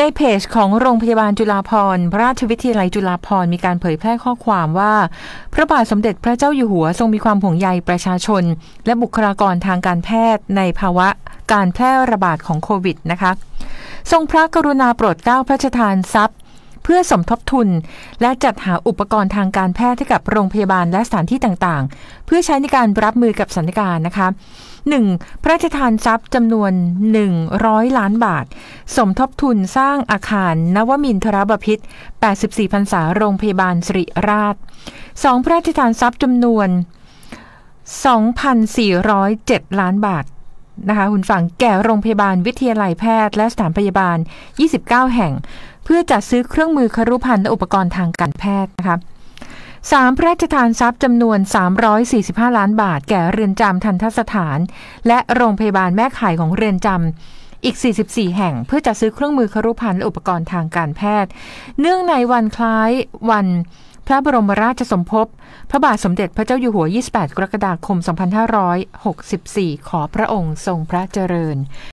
ในเพจของโรงพยาบาลจุฬาพรพระราชวิทยาลัยจุฬาพร มีการเผยแพร่ข้อความว่า พระบาทสมเด็จพระเจ้าอยู่หัวทรงมีความห่วงใยประชาชน และบุคลากรทางการแพทย์ในภาวะการแพร่ระบาดของโควิดนะคะทรงพระกรุณาโปรดเกล้าพระราชทานทรัพย์เพื่อสมทบทุนและจัดหาอุปกรณ์ทางการแพทย์ให้กับโรงพยาบาลและสถานที่ต่างๆ เพื่อใช้ในการรับมือกับสถานการณ์นะคะ 1. พระราชทานทรัพย์จำนวน 100 ล้านบาท สมทบทุนสร้างอาคารนวมินทรบพิษ84พรรษาโรงพยาบาลสิริราช 2. พระราชทานทรัพย์จำนวน 2,407 ล้านบาทนะคะคุณฝังแก่โรงพยาบาลวิทยาลัยแพทย์ และสถานพยาบาล 29 แห่งเพื่อจัดซื้อเครื่องมือครุภัณฑ์และอุปกรณ์ทางการแพทย์นะคะสามพระราชทานทรัพย์จำนวน 345 ล้านบาทแก่เรือนจำทันทสถาน และโรงพยาบาลแม่ข่ายของเรือนจำอีก 44 แห่งเพื่อจัดซื้อเครื่องมือครุภัณฑ์และอุปกรณ์ทางการแพทย์ เนื่องในวันคล้ายวัน พระบรมราชสมภพพระบาทสมเด็จพระเจ้าอยู่หัว 28 กรกฎาคม 2564 ขอพระองค์ทรงพระเจริญ